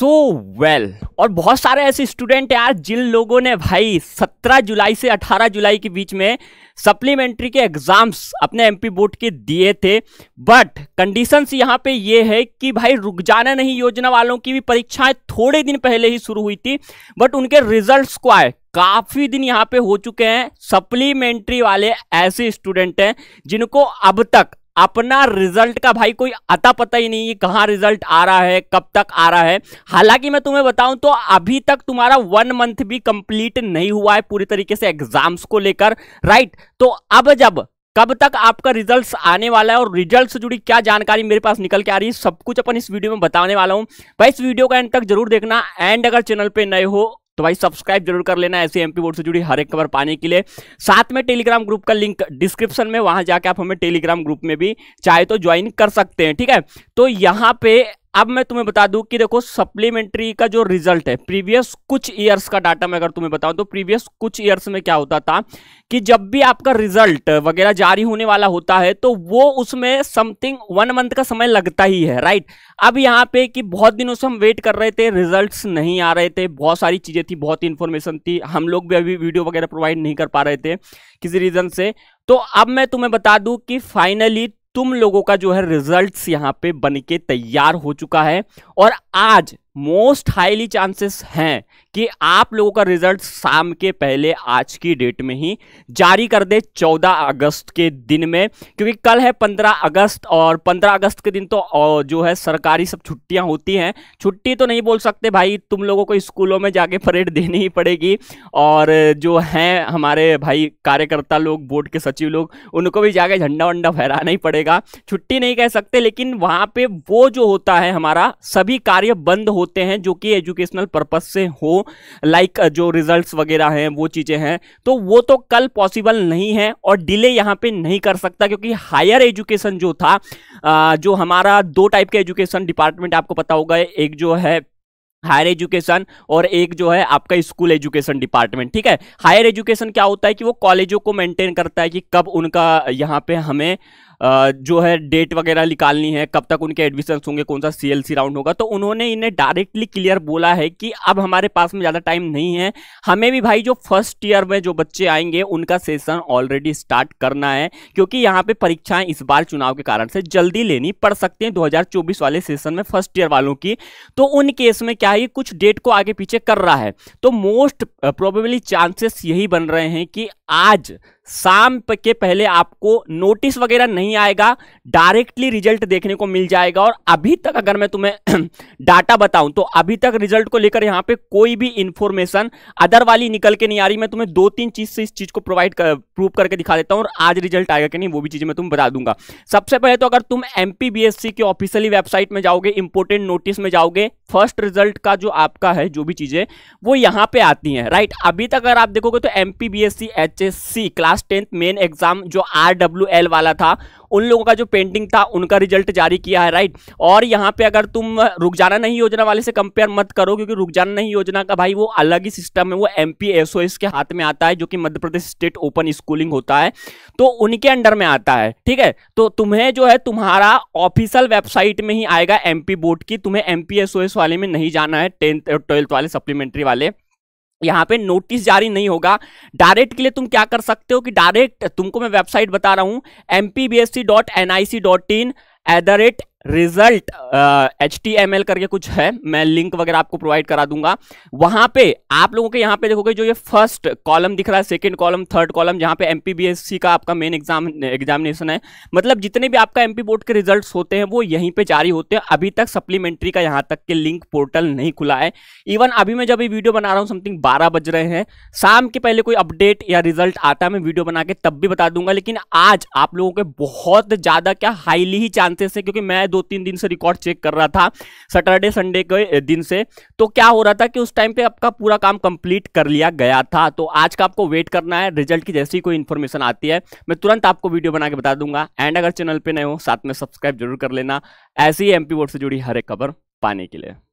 so well और बहुत सारे ऐसे स्टूडेंट यार जिन लोगों ने भाई 17 जुलाई से 18 जुलाई के बीच में सप्लीमेंट्री के एग्जाम्स अपने एमपी बोर्ड के दिए थे बट कंडीशंस यहाँ पे ये है कि भाई रुक जाना नहीं योजना वालों की भी परीक्षाएं थोड़े दिन पहले ही शुरू हुई थी बट उनके रिजल्ट्स को आए काफ़ी दिन यहाँ पे हो चुके हैं सप्लीमेंट्री वाले ऐसे स्टूडेंट हैं जिनको अब तक अपना रिजल्ट का भाई कोई अता पता ही नहीं कहाँ रिजल्ट आ रहा है कब तक आ रहा है हालांकि मैं तुम्हें बताऊं तो अभी तक तुम्हारा वन मंथ भी कंप्लीट नहीं हुआ है पूरी तरीके से एग्जाम्स को लेकर राइट तो अब जब कब तक आपका रिजल्ट्स आने वाला है और रिजल्ट से जुड़ी क्या जानकारी मेरे पास निकल के आ रही है सब कुछ अपन इस वीडियो में बताने वाला हूँ भाई इस वीडियो का एंड तक जरूर देखना एंड अगर चैनल पे नए हो तो भाई सब्सक्राइब जरूर कर लेना ऐसे एमपी बोर्ड से जुड़ी हर एक खबर पाने के लिए साथ में टेलीग्राम ग्रुप का लिंक डिस्क्रिप्शन में वहां जाके आप हमें टेलीग्राम ग्रुप में भी चाहे तो ज्वाइन कर सकते हैं ठीक है तो यहां पे अब मैं तुम्हें बता दूं कि देखो सप्लीमेंट्री का जो रिजल्ट है प्रीवियस कुछ ईयर्स का डाटा मैं अगर तुम्हें बताऊं तो प्रीवियस कुछ ईयर्स में क्या होता था कि जब भी आपका रिजल्ट वगैरह जारी होने वाला होता है तो वो उसमें समथिंग वन मंथ का समय लगता ही है राइट अब यहाँ पे कि बहुत दिनों से हम वेट कर रहे थे रिजल्ट नहीं आ रहे थे बहुत सारी चीज़ें थी बहुत इन्फॉर्मेशन थी हम लोग भी अभी वीडियो वगैरह प्रोवाइड नहीं कर पा रहे थे किसी रीज़न से तो अब मैं तुम्हें बता दूं कि फाइनली तुम लोगों का जो है रिजल्ट्स यहाँ पे बन के तैयार हो चुका है और आज मोस्ट हाईली चांसेस हैं कि आप लोगों का रिजल्ट शाम के पहले आज की डेट में ही जारी कर दे 14 अगस्त के दिन में क्योंकि कल है 15 अगस्त और 15 अगस्त के दिन तो जो है सरकारी सब छुट्टियां होती हैं छुट्टी तो नहीं बोल सकते भाई तुम लोगों को स्कूलों में जाके परेड देनी ही पड़ेगी और जो हैं हमारे भाई कार्यकर्ता लोग बोर्ड के सचिव लोग उनको भी जाके झंडा वंडा फहराना ही पड़ेगा छुट्टी नहीं कह सकते लेकिन वहाँ पर वो जो होता है हमारा सभी कार्य बंद हो होते हैं जो कि एजुकेशनल पर्पज से हो लाइक जो रिजल्ट्स वगैरह हैं वो चीज़ें हैं तो वो तो कल पॉसिबल नहीं है और डिले यहाँ पे नहीं कर सकता क्योंकि हायर एजुकेशन जो था जो हमारा दो टाइप के एजुकेशन डिपार्टमेंट आपको पता होगा एक जो है हायर एजुकेशन और एक जो है आपका स्कूल एजुकेशन डिपार्टमेंट ठीक है हायर एजुकेशन क्या होता है कि वो कॉलेजों को मेंटेन करता है कि कब उनका यहाँ पे हमें जो है डेट वगैरह निकालनी है कब तक उनके एडमिशन होंगे कौन सा सीएलसी राउंड होगा तो उन्होंने इन्हें डायरेक्टली क्लियर बोला है कि अब हमारे पास में ज़्यादा टाइम नहीं है हमें भी भाई जो फर्स्ट ईयर में जो बच्चे आएंगे उनका सेशन ऑलरेडी स्टार्ट करना है क्योंकि यहाँ पर परीक्षाएं इस बार चुनाव के कारण से जल्दी लेनी पड़ सकती हैं दो वाले सेशन में फर्स्ट ईयर वालों की तो उन केस में क्या है कुछ डेट को आगे पीछे कर रहा है तो मोस्ट प्रोबेबली चांसेस यही बन रहे हैं कि आज शाम के पहले आपको नोटिस वगैरह नहीं आएगा डायरेक्टली रिजल्ट देखने को मिल जाएगा और अभी तक अगर मैं तुम्हें डाटा बताऊं तो अभी तक रिजल्ट को लेकर यहां पे कोई भी इंफॉर्मेशन अदर वाली निकल के नहीं आ रही मैं तुम्हें दो तीन चीज से इस चीज को प्रोवाइड कर, प्रूव करके दिखा देता हूं और आज रिजल्ट आएगा कि नहीं वो भी चीजें मैं तुम्हें बता दूंगा सबसे पहले तो अगर तुम एम की ऑफिशियली वेबसाइट में जाओगे इंपोर्टेंट नोटिस में जाओगे फर्स्ट रिजल्ट का जो आपका है जो भी चीजें वो यहां पर आती है राइट अभी तक अगर आप देखोगे तो M P class class tenth main exam जो आर डब्ल्यू एल वाला था उन लोगों का जो पेंटिंग था उनका रिजल्ट जारी किया है राइट और यहाँ पे अगर तुम रुक जाना नहीं योजना वाले से कंपेयर मत करो क्योंकि रुक जाना नहीं योजना का भाई वो अलग ही सिस्टम है वो एम पी के हाथ में आता है जो कि Madhya Pradesh state open schooling होता है तो उनके अंडर में आता है ठीक है तो तुम्हें जो है तुम्हारा ऑफिशियल वेबसाइट में ही आएगा एम बोर्ड की तुम्हें एम वाले में नहीं जाना है टेंथ और ट्वेल्थ वाले सप्लीमेंट्री वाले यहाँ पे नोटिस जारी नहीं होगा डायरेक्ट के लिए तुम क्या कर सकते हो कि डायरेक्ट तुमको मैं वेबसाइट बता रहा हूँ M P B S C dot N I C dot in at the rate result H T M L करके कुछ है मैं लिंक वगैरह आपको प्रोवाइड करा दूंगा वहां पे आप लोगों के यहाँ पे देखोगे जो ये फर्स्ट कॉलम दिख रहा है सेकंड कॉलम थर्ड कॉलम जहाँ पे एम का आपका मेन एग्जाम एग्जामिनेशन है मतलब जितने भी आपका एम बोर्ड के रिजल्ट होते हैं वो यहीं पर जारी होते हैं अभी तक सप्लीमेंट्री का यहाँ तक के लिंक पोर्टल नहीं खुला है इवन अभी मैं जब ये वीडियो बना रहा हूँ समथिंग बारह बज रहे हैं शाम के पहले कोई अपडेट या रिजल्ट आता है मैं वीडियो बना के तब भी बता दूंगा लेकिन आज आप लोगों के बहुत ज़्यादा क्या हाईली ही चांसेस है क्योंकि मैं दो तीन दिन से रिकॉर्ड चेक कर रहा था सैटरडे संडे के दिन से तो क्या हो रहा था कि उस टाइम पे आपका पूरा काम कंप्लीट कर लिया गया था तो आज का आपको वेट करना है रिजल्ट की जैसी कोई इन्फॉर्मेशन आती है मैं तुरंत आपको वीडियो बना के बता दूंगा एंड अगर चैनल पर नए हो साथ में सब्सक्राइब जरूर कर लेना ऐसी एम पी से जुड़ी हर एक खबर पाने के लिए